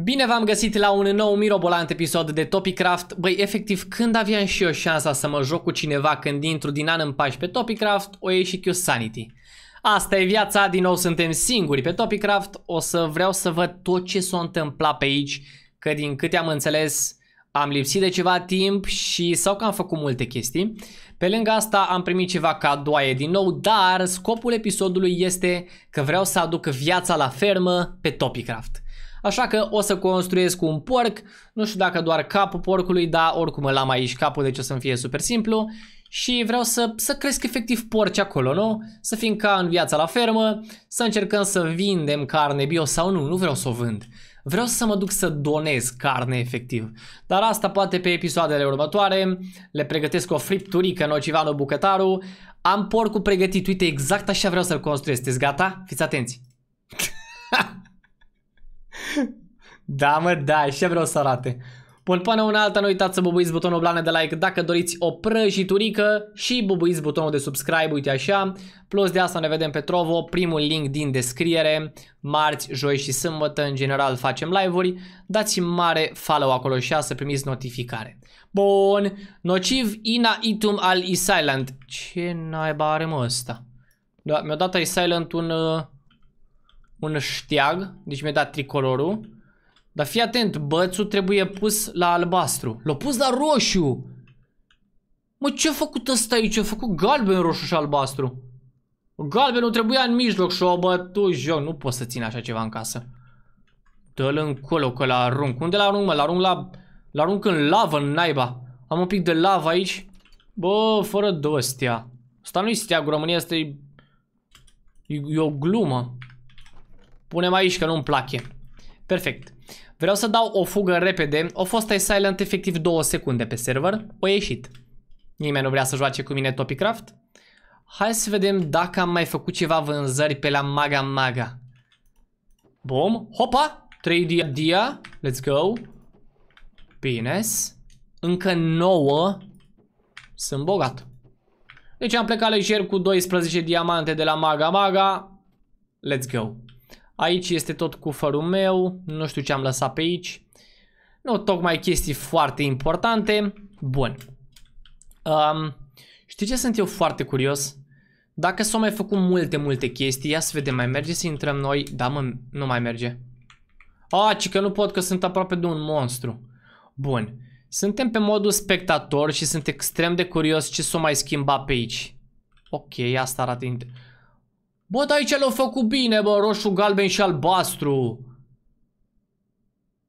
Bine v-am găsit la un nou mirobolant episod de Topicraft. Băi, efectiv, când aveam și eu șansa să mă joc cu cineva când intru din an în pași pe Topicraft, o ieși și Q-Sanity. Asta e viața, din nou suntem singuri pe Topicraft, o să vreau să văd tot ce s-a întâmplat pe aici, că din câte am înțeles am lipsit de ceva timp și sau că am făcut multe chestii. Pe lângă asta am primit ceva cadoaie din nou, dar scopul episodului este că vreau să aduc viața la fermă pe Topicraft. Așa că o să construiesc un porc, nu știu dacă doar capul porcului, dar oricum îl am aici capul, deci o să-mi fie super simplu. Și vreau să, să cresc efectiv porci acolo, nu? Să fim ca în viața la fermă, să încercăm să vindem carne bio sau nu, nu vreau să o vând. Vreau să mă duc să donez carne efectiv. Dar asta poate pe episoadele următoare. Le pregătesc o fripturică nocivanu bucătaru. Am porcul pregătit. Uite, exact așa vreau să-l construiesc. Sunteți gata? Fiți atenți! Da, mă, da, și vreau să arate. Bun, până una alta, nu uitați să bubuiți butonul blane de like dacă doriți o prăjiturică și bubuiți butonul de subscribe, uite așa. Plus de asta ne vedem pe Trovo, primul link din descriere. Marți, joi și sâmbătă, în general, facem live-uri. dați mare follow acolo și să primiți notificare. Bun, nociv ina itum al Island. Ce naiba are mă ăsta? Da, mi-a dat Island un... Uh un știag, deci mi-a dat tricolorul. Dar fii atent, bățul trebuie pus la albastru. L-a pus la roșu! Mă, ce-a făcut ăsta aici? A făcut galben, roșu și albastru. Galbenul trebuia în mijloc și-o bătut joc. Nu pot să țin așa ceva în casă. Dă-l încolo că la arunc. Unde la arunc, mă? La arunc la... La arunc în lavă, în naiba. Am un pic de lavă aici. Bă, fără dostia. Asta nu-i steagul România, asta e... E o glumă. Punem aici că nu-mi place. Perfect. Vreau să dau o fugă repede. O fost ai silent efectiv două secunde pe server. O ieșit. Nimeni nu vrea să joace cu mine Topicraft. Hai să vedem dacă am mai făcut ceva vânzări pe la Maga Maga. Bum. Hopa! 3 dia dia. Let's go. Bine. Încă 9. Sunt bogat. Deci am plecat lejer cu 12 diamante de la Maga Maga. Let's go. Aici este tot cufărul meu, nu știu ce am lăsat pe aici. Nu, tocmai chestii foarte importante. Bun. Um, știi ce sunt eu foarte curios? Dacă s-au mai făcut multe, multe chestii, ia să vedem, mai merge să intrăm noi? Da, mă, nu mai merge. A, ci că nu pot, că sunt aproape de un monstru. Bun. Suntem pe modul spectator și sunt extrem de curios ce s-o mai schimba pe aici. Ok, asta arată... Bă, dar aici l-au făcut bine, bă, roșu, galben și albastru.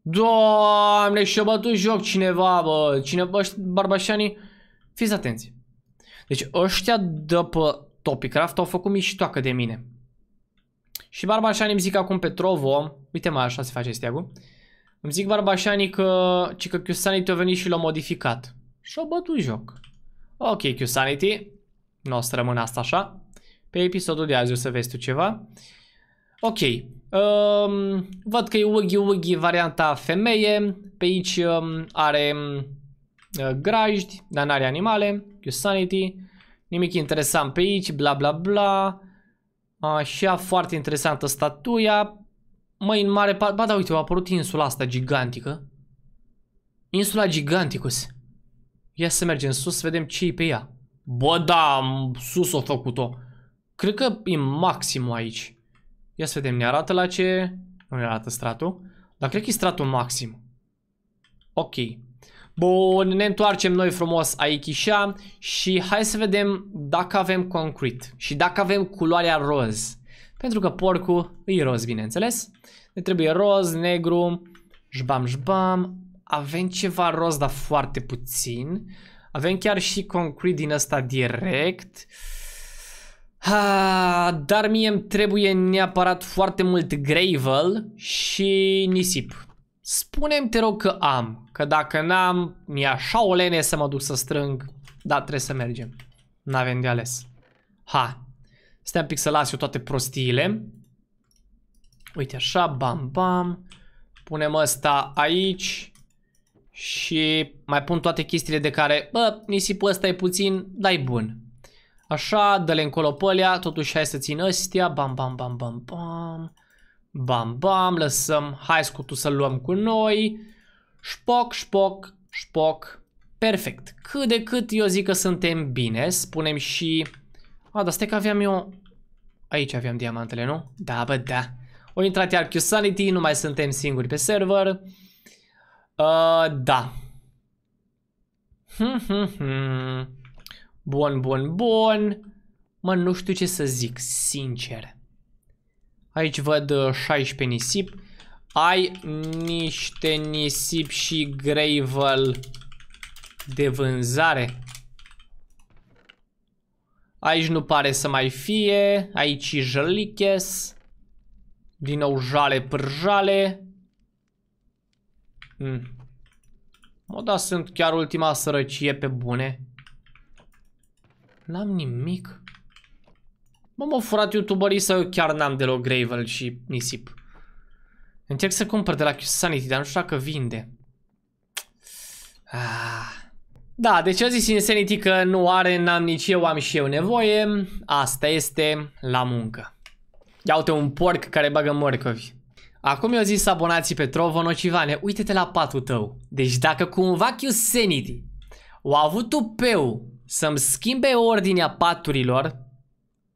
Doamne, și-a bătut joc cineva, bă. Cine, bă, barbașanii? Fiți atenți. Deci ăștia de pe Topicraft au făcut miștoacă de mine. Și Barbașani îmi zic acum pe Trovo, uite mai așa se face steagul, îmi zic Barbașani că, ci că Q-Sanity a venit și l-a modificat. Și-a bătut joc. Ok, Q-Sanity, nu o să rămână asta așa. Pe episodul de azi o să vezi tu ceva. Ok. Um, văd că e Ugi Ugi varianta femeie. Pe aici um, are um, uh, grajdi, dar n-are animale. Sanity. Nimic interesant pe aici, bla bla bla. Așa, foarte interesantă statuia. Măi, în mare parte... Ba da, uite, a apărut insula asta gigantică. Insula Giganticus. Ia să mergem sus să vedem ce e pe ea. Bă, da, sus o făcut-o. Cred că e maximul aici. Ia să vedem, ne arată la ce... Nu ne arată stratul. Dar cred că e stratul maxim. Ok. Bun, ne întoarcem noi frumos aichișa și hai să vedem dacă avem concret și dacă avem culoarea roz. Pentru că porcul e roz, bineînțeles. Ne trebuie roz, negru, jbam, jbam. Avem ceva roz, dar foarte puțin. Avem chiar și concret din ăsta direct. Uh, Ha, dar mie îmi trebuie neapărat foarte mult gravel și nisip. Spune-mi, te rog, că am. Că dacă n-am, mi-e așa o lene să mă duc să strâng. Da, trebuie să mergem. N-avem de ales. Ha. Stai un pic să las eu toate prostiile. Uite așa, bam, bam. Punem asta aici. Și mai pun toate chestiile de care, bă, nisipul ăsta e puțin, dai bun. Așa, dă-le încolo pe alea, totuși hai să țin ăstea, bam, bam, bam, bam, bam, bam, bam, lăsăm, hai scutul să-l luăm cu noi, șpoc, șpoc, șpoc, perfect. Cât de cât eu zic că suntem bine, spunem și... A, dar stai că aveam eu... Aici aveam diamantele, nu? Da, bă, da. O intrat iar Sanity. nu mai suntem singuri pe server. Uh, da. Hmm, hmm, hmm. Bun, bun, bun. Mă, nu știu ce să zic, sincer. Aici văd 16 uh, nisip. Ai niște nisip și gravel de vânzare. Aici nu pare să mai fie. Aici jăliches. Din nou jale pârjale. Mm. Mă, da, sunt chiar ultima sărăcie pe bune. N-am nimic. Mă, m-au furat youtuberii să eu chiar n-am deloc gravel și nisip. Încerc să cumpăr de la Sanity, dar nu știu dacă vinde. Ah. Da, deci a zis Insanity că nu are, n-am nici eu, am și eu nevoie. Asta este la muncă. Ia uite un porc care bagă morcovi. Acum eu zis să abonații pe Trovo Nocivane. Uite-te la patul tău. Deci dacă cumva Q-Sanity o a avut tupeu să-mi schimbe ordinea paturilor,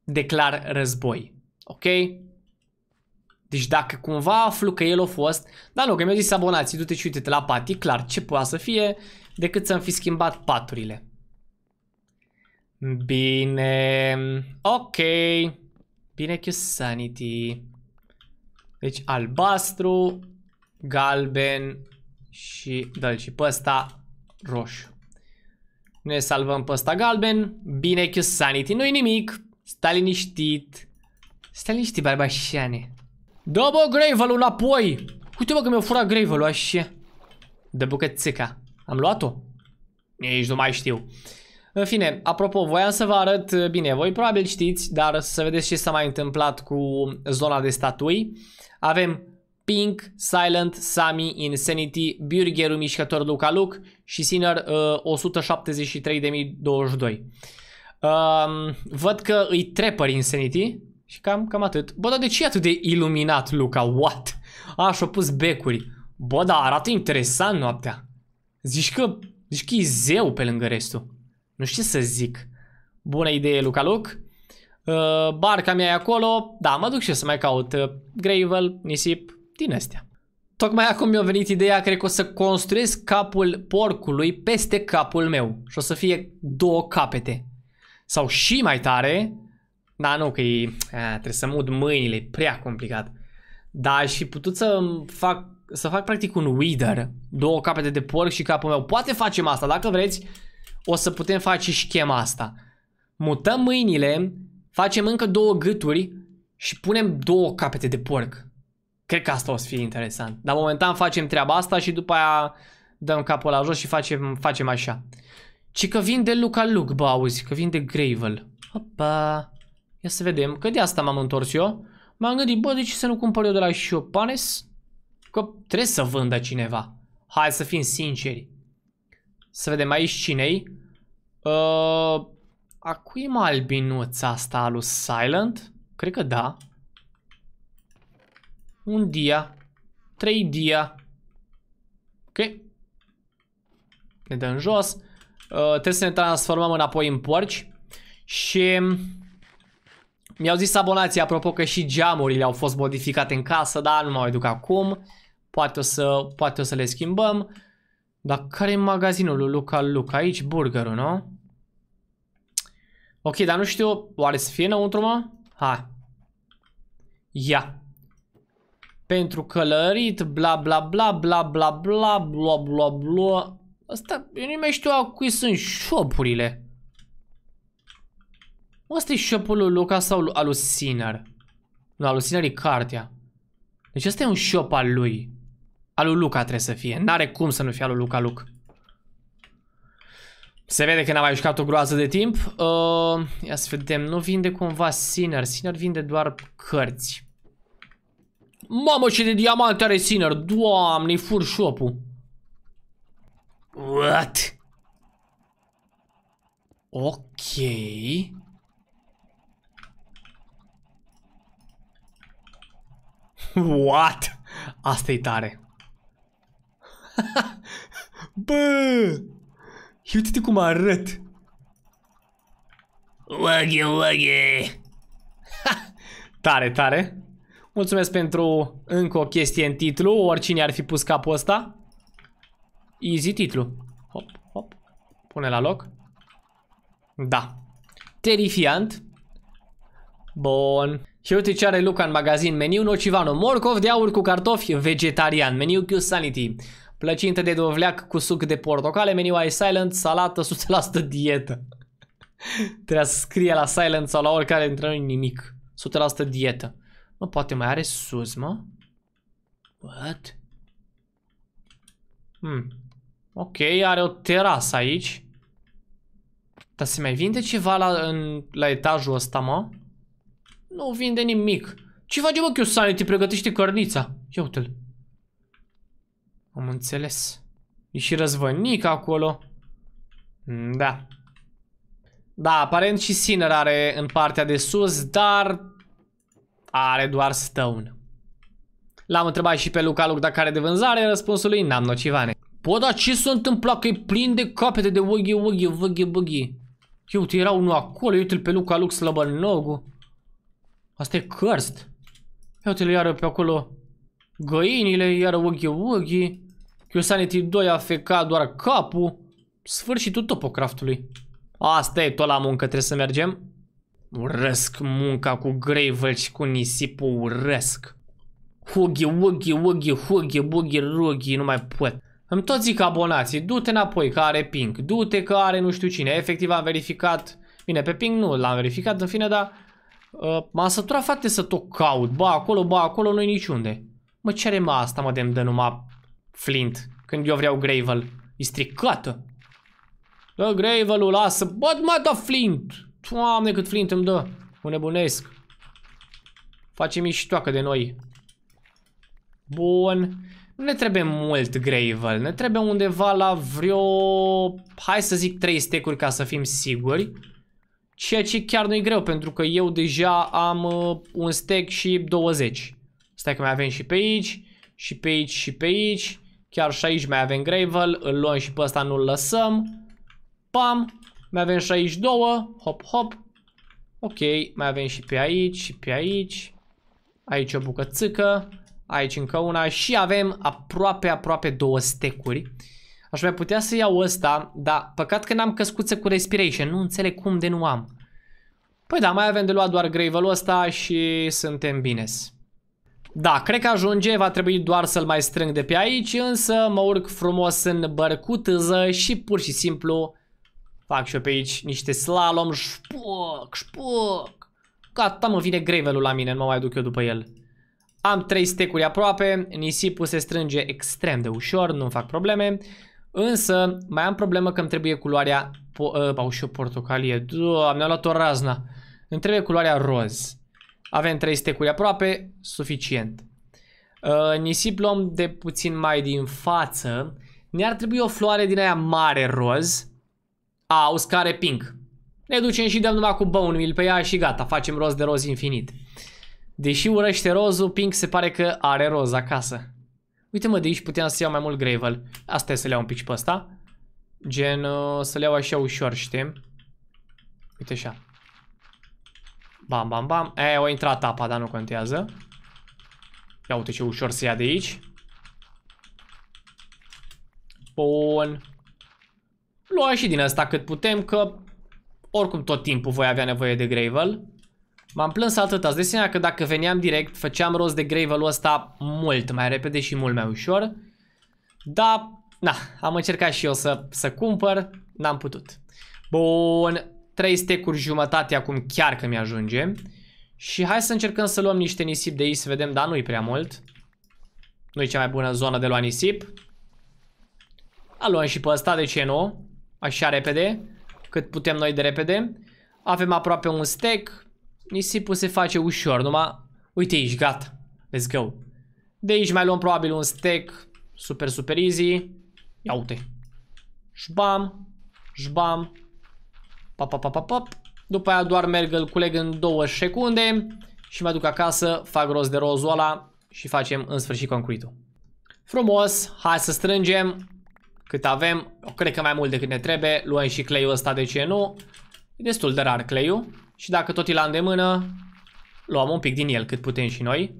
declar război. Ok? Deci dacă cumva aflu că el a fost, dar nu, că mi-au zis abonați, du-te și uite-te la pati, clar, ce poate să fie, decât să-mi fi schimbat paturile. Bine, ok, bine Q-Sanity. Deci albastru, galben și da, și pe ăsta roșu. Ne salvăm pe ăsta galben. Bine, Q Sanity, nu-i nimic. Stai liniștit. Stai liniștit, barbașane. Dă bă, Gravel înapoi. Uite bă că mi-a furat Gravel-ul așa. Dă bucățica. Am luat-o? Nici nu mai știu. În fine, apropo, voiam să vă arăt, bine, voi probabil știți, dar să vedeți ce s-a mai întâmplat cu zona de statui. Avem Pink, Silent, Sami, Insanity, Burgeru, Mișcător Luca Luc și Sinner uh, 173.022. Um, văd că îi trepări Insanity și cam, cam atât. Bă, dar de ce e atât de iluminat Luca? What? A, și-a pus becuri. Bă, dar arată interesant noaptea. Zici că, zici că e zeu pe lângă restul. Nu știu ce să zic. Bună idee, Luca Luc. Uh, barca mea e acolo. Da, mă duc și să mai caut. Uh, Gravel, nisip, din astea. Tocmai acum mi-a venit ideea, cred că o să construiesc capul porcului peste capul meu și o să fie două capete. Sau și mai tare, da, nu, că e, a, trebuie să mut mâinile, e prea complicat. Dar aș fi putut să fac, să fac practic un wither, două capete de porc și capul meu. Poate facem asta, dacă vreți, o să putem face și schema asta. Mutăm mâinile, facem încă două gâturi și punem două capete de porc. Cred că asta o să fie interesant. Dar momentan facem treaba asta și după aia dăm capul la jos și facem, facem așa. Ci că vinde Luca Luke, bă, auzi, că vinde Gravel. Opa! Ia să vedem, că de asta m-am întors eu. M-am gândit, bă, de ce să nu cumpăr eu de la Shopanes? Că trebuie să vândă cineva. Hai să fim sinceri. Să vedem aici cine-i. Uh, a cui e albinuța asta lui Silent? Cred că da un dia, trei dia. Ok? Ne dăm jos. Uh, trebuie să ne transformăm înapoi în porci. Și um, mi-au zis abonații, apropo, că și geamurile au fost modificate în casă, dar nu mă mai duc acum. Poate o să, poate o să le schimbăm. Dar care e magazinul lui Luca Luca? Aici burgerul, nu? Ok, dar nu știu, oare să fie înăuntru, mă? Hai. Ia pentru călărit, bla bla bla bla bla bla bla bla bla. Asta, eu nu mai știu a cui sunt șopurile. Asta e șopul lui Luca sau al lui Sinner? Nu, al lui Sinner e cartea. Deci asta e un șop al lui. Al lui Luca trebuie să fie. N-are cum să nu fie al lui Luca Luc. Se vede că n a mai jucat o groază de timp. Uh, ia să vedem. Nu vinde cumva Sinner. Sinner vinde doar cărți. Mamă ce de diamante are Sinner Doamne, îi fur șopul What? Ok What? asta e tare Bă Uite-te cum arăt Waggy, waggy Tare, tare Mulțumesc pentru încă o chestie în titlu, oricine ar fi pus capul ăsta. Easy titlu. Hop, hop. Pune la loc. Da. Terifiant. Bun. Și uite ce are Luca în magazin. Meniu Nocivano. Morcov de aur cu cartofi vegetarian. Meniu Q Sanity. Plăcintă de dovleac cu suc de portocale. Meniu ai silent. Salată 100% dietă. Trebuie să scrie la silent sau la oricare dintre noi nimic. 100% dietă. Nu poate mai are sus, mă. What? Hmm. Ok, are o terasă aici. Dar se mai vinde ceva la, în, la etajul ăsta, mă? Nu vinde nimic. Ce face, mă, Chiusani? Te pregătește cărnița. Ia uite-l. Am înțeles. E și răzvănic acolo. Hmm, da. Da, aparent și Sinner are în partea de sus, dar are doar Stone. L-am întrebat și pe Luca Luc dacă are de vânzare, răspunsul lui n-am nocivane. Bă, dar ce s-a întâmplat că e plin de capete de ughi, ughi, ughi, ughi. Eu uite, era unul acolo, uite-l pe Luca Luc Slăbănogu. Asta e cărst. Ia uite-l iară pe acolo găinile, iară ughi, ughi. Kyosanity 2 a fecat doar capul. Sfârșitul topocraftului. Asta e tot la muncă, trebuie să mergem. Urăsc munca cu gravel și cu nisipul urăsc. Hughi, ughi, ughi, hughi, bughi, rughi, nu mai pot. Îmi tot zic abonații, du-te înapoi că are ping, du-te că are nu știu cine. Efectiv am verificat, bine pe ping nu l-am verificat în fine, dar uh, m-am săturat fate să tot caut. Ba acolo, ba acolo, nu-i niciunde. Mă, ce are mă asta mă de dă numai flint când eu vreau gravel? E stricată. Da, gravel-ul, lasă, bă, mă, da, flint! Doamne, cât flint îmi dă. Mă nebunesc. și toacă de noi. Bun. Nu ne trebuie mult gravel. Ne trebuie undeva la vreo... Hai să zic 3 stecuri ca să fim siguri. Ceea ce chiar nu e greu, pentru că eu deja am uh, un stack și 20. Stai că mai avem și pe aici, și pe aici, și pe aici. Chiar și aici mai avem gravel, îl luăm și pe ăsta nu-l lăsăm. Pam! Mai avem și aici două. Hop, hop. Ok, mai avem și pe aici și pe aici. Aici o bucățică. Aici încă una. Și avem aproape, aproape două stecuri. Aș mai putea să iau ăsta, dar păcat că n-am căscuță cu respiration. Nu înțeleg cum de nu am. Păi da, mai avem de luat doar gravel ăsta și suntem bines. Da, cred că ajunge, va trebui doar să-l mai strâng de pe aici, însă mă urc frumos în bărcutăză și pur și simplu Fac și eu pe aici niște slalom, Șpuc, șpuc Gata, mă vine gravelul la mine, nu mă mai duc eu după el. Am trei stecuri aproape, nisipul se strânge extrem de ușor, nu fac probleme. Însă, mai am problemă că îmi trebuie culoarea... Po ă, Au și o portocalie, doamne, am luat o razna. Îmi trebuie culoarea roz. Avem trei stecuri aproape, suficient. Uh, nisip luăm de puțin mai din față. Ne-ar trebui o floare din aia mare roz. A uscare pink. Ne ducem și dăm numai cu bone meal pe păi ea și gata, facem roz de roz infinit. Deși urăște rozul, Pink se pare că are roz acasă. Uite mă, de aici puteam să iau mai mult Gravel. Asta e să le iau un pic și pe ăsta. Gen, uh, să le iau așa ușor, știm. Uite așa. Bam, bam, bam. E, a intrat apa, dar nu contează. Ia uite ce ușor se ia de aici. Bun luăm și din asta cât putem, că oricum tot timpul voi avea nevoie de Gravel. M-am plâns atât, ați de că dacă veneam direct, făceam rost de gravel ăsta mult mai repede și mult mai ușor. Dar, na, am încercat și eu să, să cumpăr, n-am putut. Bun, 3 stecuri jumătate acum chiar că mi-ajunge. Și hai să încercăm să luăm niște nisip de aici, să vedem, dar nu-i prea mult. Nu-i cea mai bună zonă de luat nisip. A luăm și pe ăsta, de ce nu? Așa repede. Cât putem noi de repede. Avem aproape un stack. Nisipul se face ușor. Numai... Uite aici, gata. Let's go. De aici mai luăm probabil un stack. Super, super easy. Ia uite. Șbam. Șbam. pop pop pop pop pap. După aia doar merg, îl culeg în două secunde și mă duc acasă, fac rost de rozul ăla și facem în sfârșit concretul. Frumos, hai să strângem cât avem, cred că mai mult decât ne trebuie, luăm și cleiul ăsta, de ce nu? E destul de rar cleiul și dacă tot îl am de mână, luăm un pic din el cât putem și noi.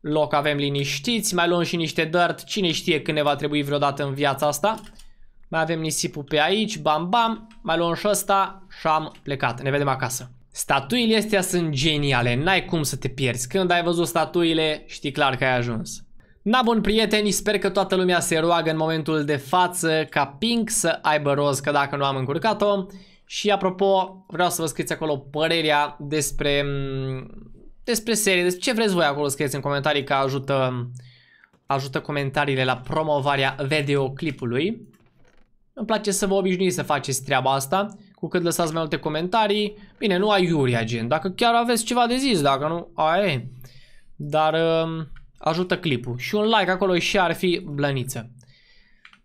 Loc avem liniștiți, mai luăm și niște dirt, cine știe când ne va trebui vreodată în viața asta. Mai avem nisipul pe aici, bam bam, mai luăm și ăsta și am plecat, ne vedem acasă. Statuile astea sunt geniale, n-ai cum să te pierzi, când ai văzut statuile știi clar că ai ajuns. Na bun prieteni, sper că toată lumea se roagă în momentul de față ca Pink să aibă roz, că dacă nu am încurcat-o. Și apropo, vreau să vă scrieți acolo părerea despre, mm, despre serie, despre ce vreți voi acolo scrieți în comentarii că ajută, ajută comentariile la promovarea videoclipului. Îmi place să vă obișnuiți să faceți treaba asta, cu cât lăsați mai multe comentarii. Bine, nu ai iuria gen, dacă chiar aveți ceva de zis, dacă nu, aia e. Dar... Uh, ajută clipul. Și un like acolo și ar fi blăniță.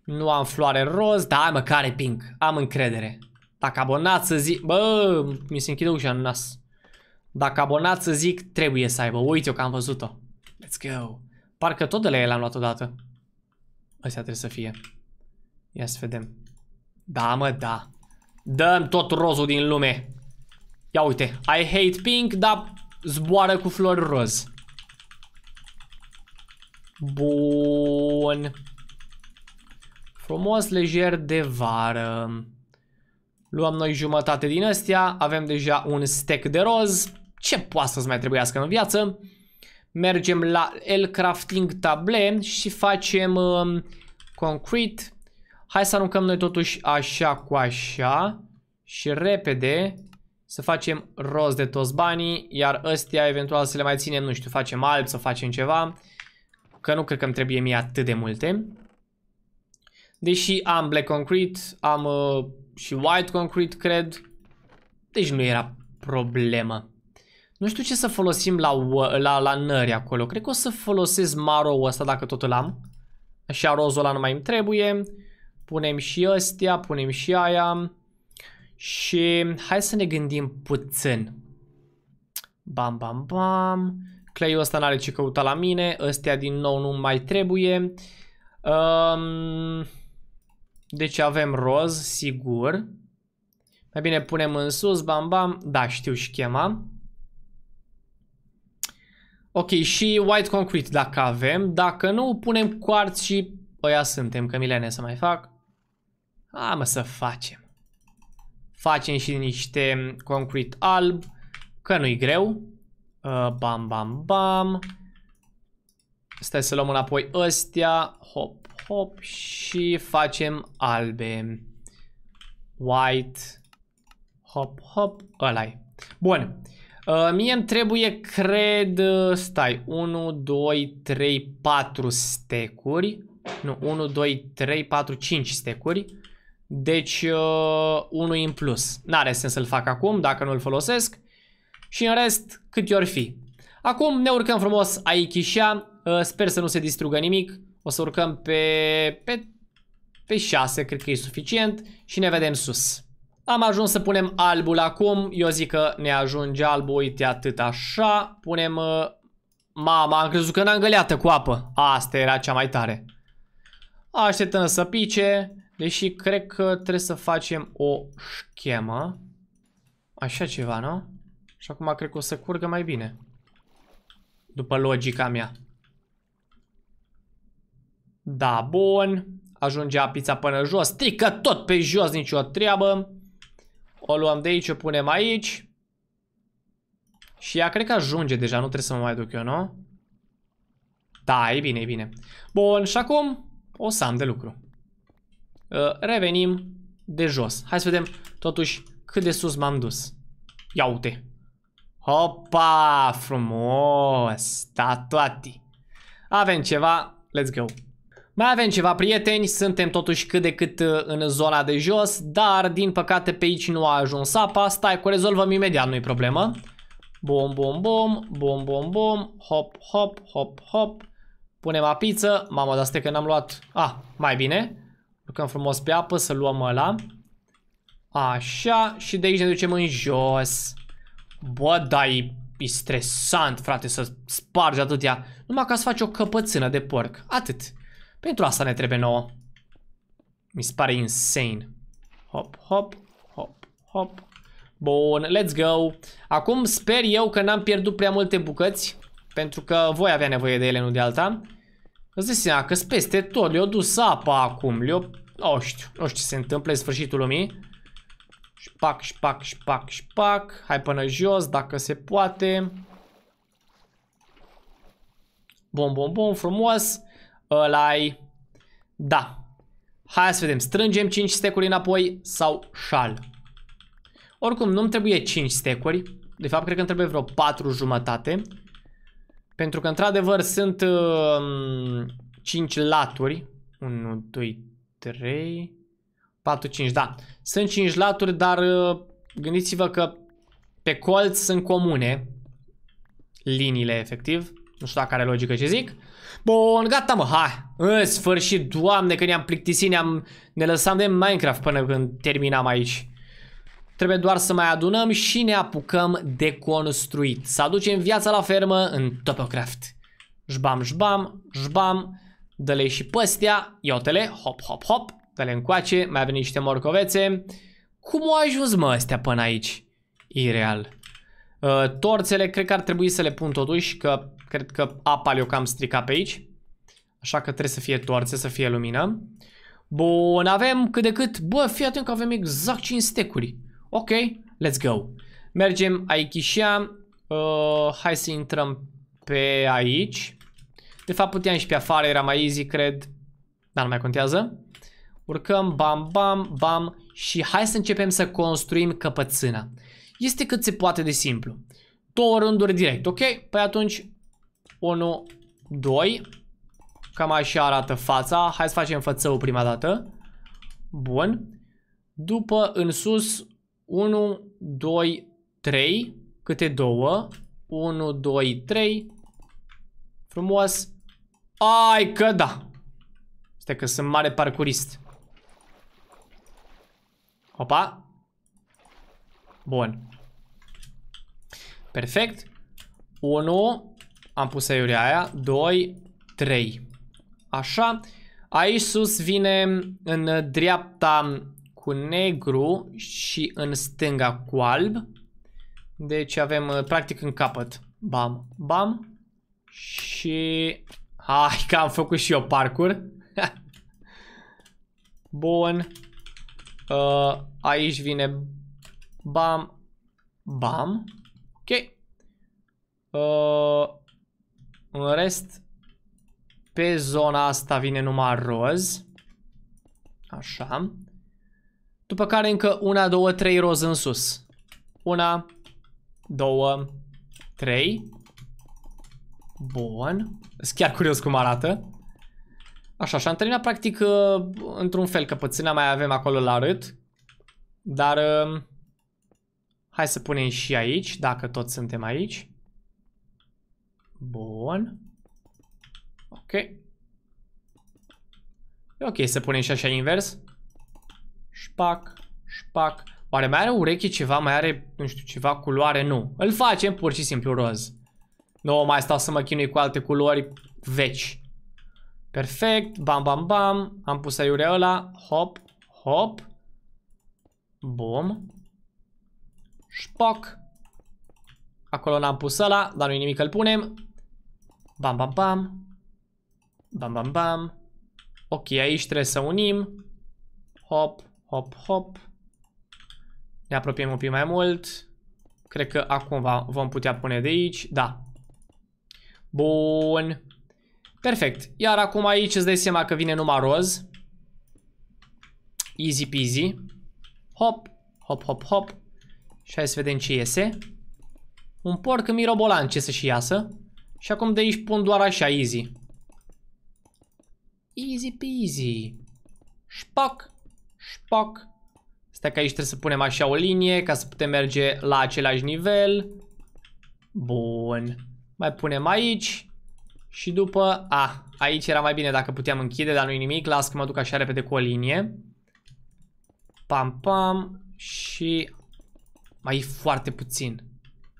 Nu am floare roz, dar măcar e pink. Am încredere. Dacă abonați să zic... Bă, mi se închide ușa în nas. Dacă abonați să zic, trebuie să aibă. Uite-o că am văzut-o. Let's go. Parcă tot de la el am luat odată. Astea trebuie să fie. Ia să vedem. Da, mă, da. Dăm tot rozul din lume. Ia uite. I hate pink, dar zboară cu flori roz. Bun. Frumos, lejer de vară. Luăm noi jumătate din astea. Avem deja un stack de roz. Ce poate să-ți mai trebuiască în viață? Mergem la El Crafting Table și facem um, concrete. Hai să aruncăm noi totuși așa cu așa. Și repede să facem roz de toți banii. Iar ăstea eventual să le mai ținem, nu știu, facem alb, să facem ceva. Că nu cred că îmi trebuie mie atât de multe. Deși am black concrete, am uh, și white concrete, cred. Deci nu era problemă. Nu știu ce să folosim la, la, la nări acolo. Cred că o să folosesc maro ăsta dacă tot îl am. și rozul ăla nu mai îmi trebuie. Punem și ăstea, punem și aia. Și hai să ne gândim puțin. Bam, bam, bam. Clayul ăsta n-are ce căuta la mine, ăstea din nou nu mai trebuie. Um, deci avem roz, sigur. Mai bine punem în sus, bam bam, da știu schema. Ok, și white concrete dacă avem, dacă nu, punem quartz și ăia suntem, că milene să mai fac. A, mă, să facem. Facem și niște concrete alb, că nu-i greu. Uh, bam, bam, bam. Stai să luăm înapoi ăstea. Hop, hop. Și facem albe. White. Hop, hop. ăla -i. Bun. Uh, mie îmi trebuie, cred, uh, stai, 1, 2, 3, 4 stecuri. Nu, 1, 2, 3, 4, 5 stecuri. Deci, uh, unul în plus. N-are sens să-l fac acum, dacă nu-l folosesc. Uh, și în rest cât i-or fi. Acum ne urcăm frumos Aikisha, ă, sper să nu se distrugă nimic, o să urcăm pe, pe, pe 6, cred că e suficient și ne vedem sus. Am ajuns să punem albul acum, eu zic că ne ajunge albul, uite atât așa, punem... Ă, mama, am crezut că n-am găleată cu apă, asta era cea mai tare. Așteptăm să pice, deși cred că trebuie să facem o schemă. Așa ceva, nu? Și acum cred că o să curgă mai bine. După logica mea. Da, bun. Ajunge pizza până jos. Strică tot pe jos, nicio treabă. O luăm de aici, o punem aici. Și ea cred că ajunge deja, nu trebuie să mă mai duc eu, nu? Da, e bine, e bine. Bun, și acum o să am de lucru. Ă, revenim de jos. Hai să vedem totuși cât de sus m-am dus. Ia uite. Opa, frumos, da, toate. Avem ceva, let's go. Mai avem ceva prieteni, suntem totuși cât de cât uh, în zona de jos, dar din păcate pe aici nu a ajuns apa, stai cu rezolvăm imediat, nu-i problemă. Bom, bom, bom, bom, bom, bom, hop, hop, hop, hop. Punem apiță, mamă, dar stai că n-am luat, ah, mai bine. lucrăm frumos pe apă să luăm ăla. Așa, și de aici ne ducem în jos. Bă, da, e, e stresant, frate, să spargi atâtea. Numai ca să faci o căpățână de porc. Atât. Pentru asta ne trebuie nouă. Mi se pare insane. Hop, hop, hop, hop. Bun, let's go. Acum sper eu că n-am pierdut prea multe bucăți. Pentru că voi avea nevoie de ele, nu de alta. Îți dai seama că peste tot le o dus apa acum. le o oh, Nu știu, nu știu ce se întâmplă, e sfârșitul lumii. Șpac, șpac, șpac, șpac. Hai până jos, dacă se poate. Bun, bun, bun, frumos. ăla -i. Da. Hai să vedem. Strângem 5 stecuri înapoi sau șal. Oricum, nu-mi trebuie 5 stecuri. De fapt, cred că îmi trebuie vreo 4 jumătate. Pentru că, într-adevăr, sunt uh, um, 5 laturi. 1, 2, 3... 4-5, da. Sunt 5 laturi, dar uh, gândiți-vă că pe colț sunt comune liniile, efectiv. Nu știu dacă are logică ce zic. Bun, gata mă, hai! În sfârșit, doamne, că ne-am plictisit, ne-am... Ne lăsam de Minecraft până când terminam aici. Trebuie doar să mai adunăm și ne apucăm de construit. Să aducem viața la fermă în Topocraft. Jbam, jbam, jbam. Dă-le și păstea, iotele, hop, hop, hop. Dă-le încoace, mai avem niște morcovețe. Cum au ajuns mă astea până aici? Ireal. Uh, torțele cred că ar trebui să le pun totuși, că cred că apa le-o cam strica pe aici. Așa că trebuie să fie torțe, să fie lumină. Bun, avem cât de cât. Bă, fii atent că avem exact 5 stecuri. Ok, let's go. Mergem Aikishia. Uh, hai să intrăm pe aici. De fapt puteam și pe afară, era mai easy, cred. Dar nu mai contează. Urcăm, bam, bam, bam și hai să începem să construim căpățâna. Este cât se poate de simplu. Două rânduri direct, ok? Păi atunci 1, 2. Cam așa arată fața. Hai să facem fățău prima dată. Bun. După în sus 1, 2, 3. Câte două? 1, 2, 3. Frumos. Ai că da! Este că sunt mare parcurist. Opa. Bun. Perfect. 1. Am pus aiurea aia. 2. 3. Așa. Aici sus vine în dreapta cu negru și în stânga cu alb. Deci avem uh, practic în capăt. Bam, bam. Și... Hai că am făcut și eu parcur. Bun. Uh, aici vine bam, bam. Ok. Uh, în rest, pe zona asta vine numai roz. Așa. După care încă una, două, trei roz în sus. Una, două, trei. Bun. Sunt chiar curios cum arată. Așa, și am terminat practic uh, într-un fel, că puțină mai avem acolo la râd. Dar uh, hai să punem și aici, dacă tot suntem aici. Bun. Ok. E ok să punem și așa invers. Șpac, șpac. Oare mai are ureche ceva? Mai are, nu știu, ceva culoare? Nu. Îl facem pur și simplu roz. Nu mai stau să mă chinui cu alte culori veci. Perfect, bam, bam, bam, am pus aiurea ăla, hop, hop, bum, șpoc, acolo n-am pus ăla, dar nu-i nimic, îl punem, bam, bam, bam, bam, bam, bam, ok, aici trebuie să unim, hop, hop, hop, ne apropiem un pic mai mult, cred că acum vom putea pune de aici, da, bun, Perfect. Iar acum aici îți dai seama că vine numai roz. Easy peasy. Hop, hop, hop, hop. Și hai să vedem ce iese. Un porc mirobolan ce să-și iasă. Și acum de aici pun doar așa, easy. Easy peasy. Șpac, șpac. Stai că aici trebuie să punem așa o linie ca să putem merge la același nivel. Bun. Mai punem aici. Și după A. Aici era mai bine dacă puteam închide, dar nu-i nimic. Las că mă duc așa repede cu o linie. Pam, pam. Și mai e foarte puțin.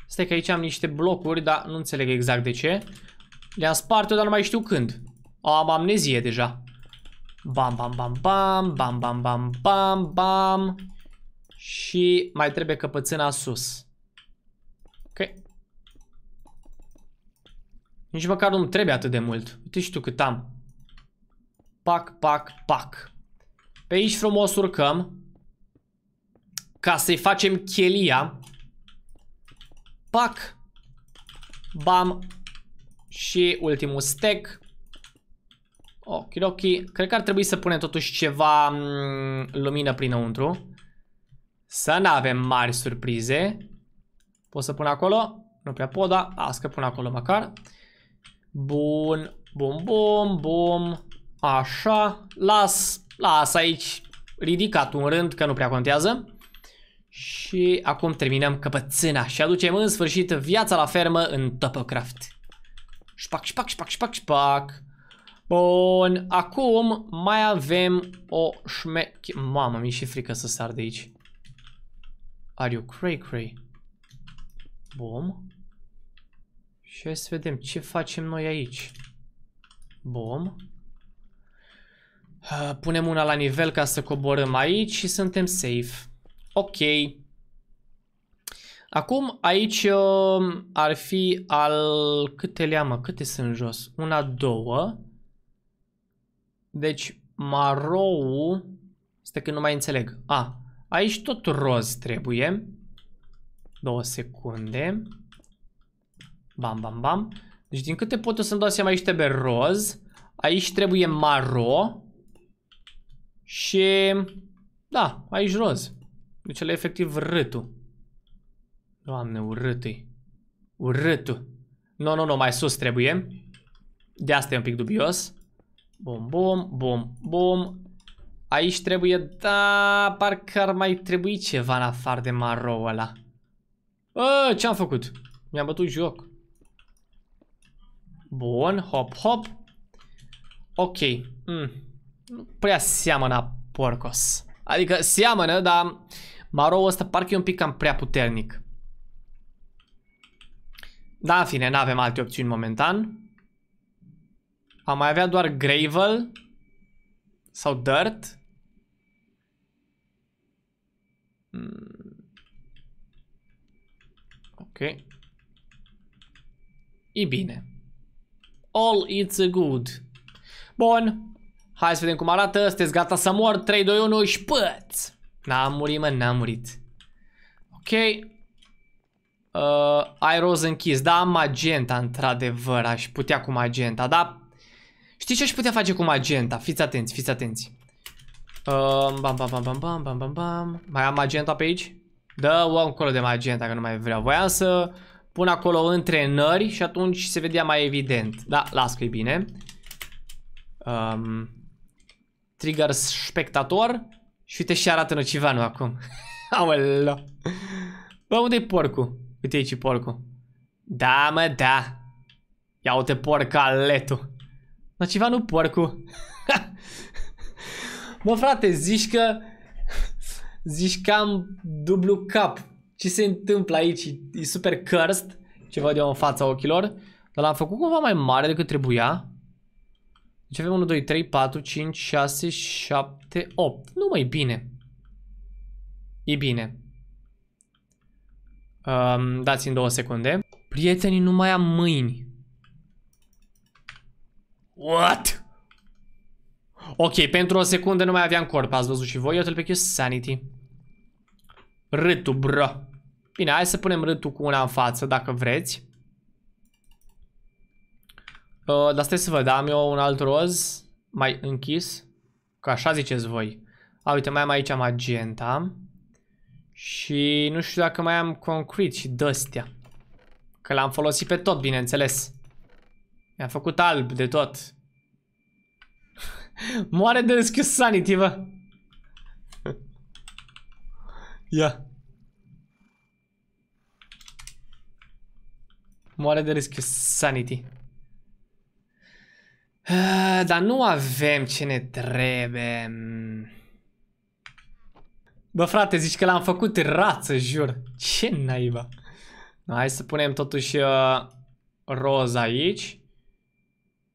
Stai că aici am niște blocuri, dar nu înțeleg exact de ce. Le-am spart eu, dar nu mai știu când. Am amnezie deja. Bam, bam, bam, bam, bam, bam, bam, bam, bam. Și mai trebuie căpățâna sus. Nici măcar nu-mi trebuie atât de mult. Uite și tu cât am. Pac, pac, pac. Pe aici frumos urcăm. Ca să-i facem chelia. Pac. Bam. Și ultimul stack. ok. Cred că ar trebui să punem totuși ceva mm, lumină prinăuntru. Să nu avem mari surprize. Pot să pun acolo? Nu prea pot, da. asta pun acolo măcar. Bun, bum, bum, bum. Așa. Las, las aici ridicat un rând, că nu prea contează. Și acum terminăm căpățâna și aducem în sfârșit viața la fermă în Topocraft. Șpac, șpac, șpac, șpac, șpac. Bun, acum mai avem o șme... Mamă, mi-e și frică să sar de aici. Are you cray cray? Bun. Și hai să vedem ce facem noi aici. Bom. Punem una la nivel ca să coborăm aici și suntem safe. Ok. Acum aici um, ar fi al... Câte leamă? Câte sunt jos? Una, două. Deci marou... Este că nu mai înțeleg. A, aici tot roz trebuie. Două secunde. Bam, bam, bam. Deci din câte pot eu să-mi dau seama, aici trebuie roz. Aici trebuie maro. Și... Da, aici roz. Deci ăla e efectiv râtul. Doamne, urât-i. Urâtul. Nu, no, nu, no, nu, no, mai sus trebuie. De asta e un pic dubios. Bum, bum, bum, bum. Aici trebuie, da, parcă ar mai trebui ceva în afară de maro ăla. Ă, ce-am făcut? Mi-am bătut joc. Bun, hop, hop. Ok. Mm. Nu prea seamănă porcos. Adică seamănă, dar marou ăsta parcă e un pic cam prea puternic. Da, în fine, n-avem alte opțiuni momentan. Am mai avea doar gravel sau dirt. Mm. Ok. E bine. All it's good. Bun. Hai să vedem cum arată. Sunteți gata să mor? 3, 2, 1 și păț. N-am murit, mă, n-am murit. Ok. Uh, ai roz închis. Da, am magenta, într-adevăr. Aș putea cu magenta, da? Știi ce aș putea face cu magenta? Fiți atenți, fiți atenți. Uh, bam, bam, bam, bam, bam, bam, bam, bam. Mai am magenta pe aici? Dă-o încolo de magenta, că nu mai vreau. Voiam să Pun acolo întrenări și atunci se vedea mai evident. Da, las că e bine. Um, trigger spectator și uite și arată nocivanul acum. Aolea. Bă, unde-i porcul? Uite aici porcul. Da, mă, da. Ia uite porcaletul. Nocivanul porcul. Mă frate, zici că Zici că am dublu cap ce se întâmplă aici, e super cursed, ce văd eu în fața ochilor, dar l-am făcut cumva mai mare decât trebuia. Deci avem 1, 2, 3, 4, 5, 6, 7, 8. Nu mai bine. E bine. Um, Dați-mi două secunde. Prietenii, nu mai am mâini. What? Ok, pentru o secundă nu mai aveam corp, ați văzut și voi, eu trebuie pe Sanity. Râtul, bră. Bine, hai să punem râtul cu una în față, dacă vreți. Uh, dar stai să văd, da, am eu un alt roz mai închis. Ca așa ziceți voi. A, uite, mai am aici magenta. Și nu știu dacă mai am concret și dăstea. Că l-am folosit pe tot, bineînțeles. Mi-am făcut alb de tot. Moare de rescue sanity, bă. Ia. Moare de risc Sanity. Ah, dar nu avem ce ne trebuie. Mm. Bă, frate, zici că l-am făcut rață, jur. Ce naiba. Hai să punem totuși uh, roz aici.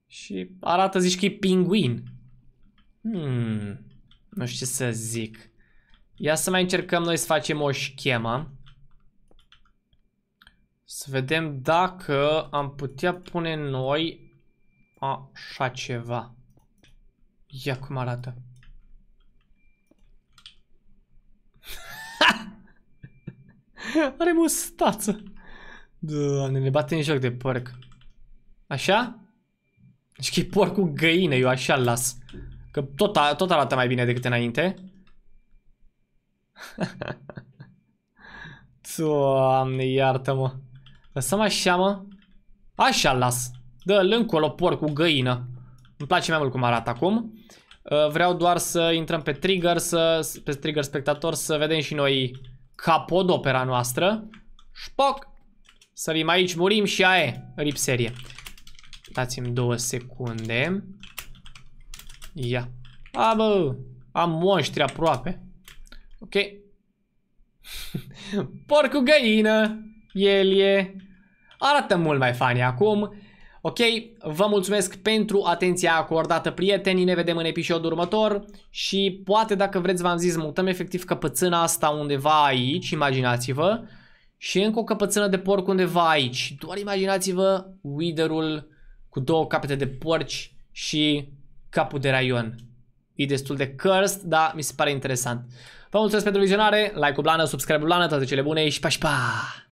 Și arată, zici că e pinguin. Hmm, nu știu ce să zic. Ia să mai încercăm noi să facem o schemă. Să vedem dacă am putea pune noi așa ceva. Ia cum arată. Are mustață. Doamne, ne bate în joc de porc. Așa? Deci că e porc cu găină, eu așa las. Că tot, tot arată mai bine decât înainte. Doamne, iartă-mă. Lăsăm așa, mă. Așa las. Dă-l încolo, porc cu găină. Îmi place mai mult cum arată acum. Uh, vreau doar să intrăm pe trigger, să, pe trigger spectator, să vedem și noi capodopera noastră. Șpoc! Sărim aici, murim și aia serie. Dați-mi două secunde. Ia. A, bă, am monștri aproape. Ok. Porcu găină, el e. Arată mult mai fani acum. Ok, vă mulțumesc pentru atenția acordată, prieteni, ne vedem în episodul următor și poate dacă vreți v-am zis, mutăm efectiv căpățâna asta undeva aici, imaginați-vă, și încă o căpățână de porc undeva aici. Doar imaginați-vă widerul cu două capete de porci și capul de raion. E destul de cursed, dar mi se pare interesant. Vă mulțumesc pentru vizionare, like-ul blană, subscribe-ul blană, toate cele bune și pa și pa!